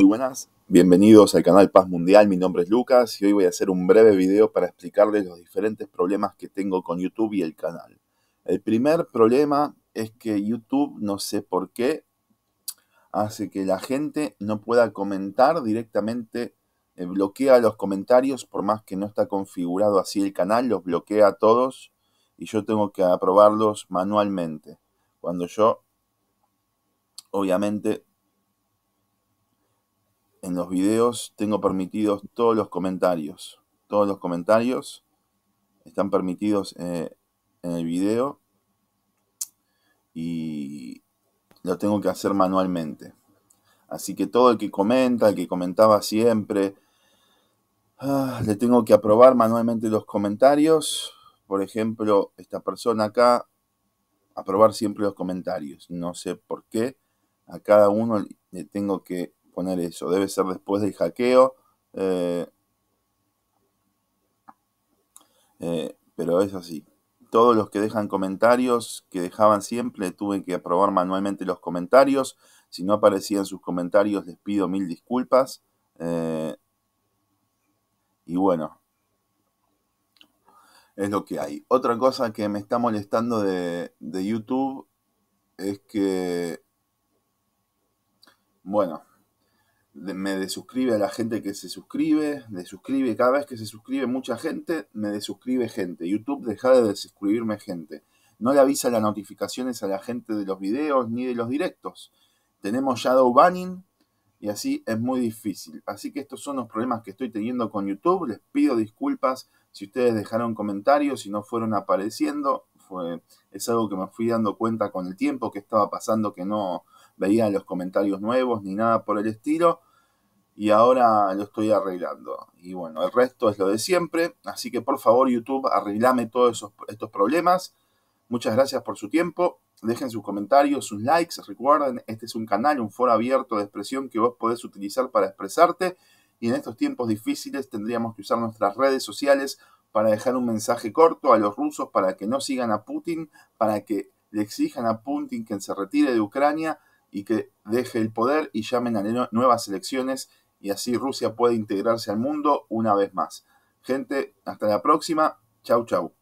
Muy buenas, bienvenidos al canal Paz Mundial, mi nombre es Lucas y hoy voy a hacer un breve video para explicarles los diferentes problemas que tengo con YouTube y el canal. El primer problema es que YouTube, no sé por qué, hace que la gente no pueda comentar directamente, eh, bloquea los comentarios, por más que no está configurado así el canal, los bloquea a todos y yo tengo que aprobarlos manualmente. Cuando yo, obviamente, en los videos tengo permitidos todos los comentarios. Todos los comentarios están permitidos eh, en el video y lo tengo que hacer manualmente. Así que todo el que comenta, el que comentaba siempre, ah, le tengo que aprobar manualmente los comentarios. Por ejemplo, esta persona acá, aprobar siempre los comentarios. No sé por qué. A cada uno le tengo que poner eso. Debe ser después del hackeo. Eh, eh, pero es así. Todos los que dejan comentarios, que dejaban siempre, tuve que aprobar manualmente los comentarios. Si no aparecían sus comentarios, les pido mil disculpas. Eh, y bueno, es lo que hay. Otra cosa que me está molestando de YouTube es que, bueno, me desuscribe a la gente que se suscribe, desuscribe, cada vez que se suscribe mucha gente, me desuscribe gente. YouTube deja de desuscribirme gente. No le avisa las notificaciones a la gente de los videos ni de los directos. Tenemos shadow banning y así es muy difícil. Así que estos son los problemas que estoy teniendo con YouTube. Les pido disculpas si ustedes dejaron comentarios, si no fueron apareciendo es algo que me fui dando cuenta con el tiempo que estaba pasando, que no veía los comentarios nuevos ni nada por el estilo. Y ahora lo estoy arreglando. Y bueno, el resto es lo de siempre. Así que por favor, YouTube, arreglame todos estos problemas. Muchas gracias por su tiempo. Dejen sus comentarios, sus likes. Recuerden, este es un canal, un foro abierto de expresión que vos podés utilizar para expresarte. Y en estos tiempos difíciles tendríamos que usar nuestras redes sociales para dejar un mensaje corto a los rusos para que no sigan a Putin, para que le exijan a Putin que se retire de Ucrania y que deje el poder y llamen a nuevas elecciones y así Rusia puede integrarse al mundo una vez más. Gente, hasta la próxima. Chau, chau.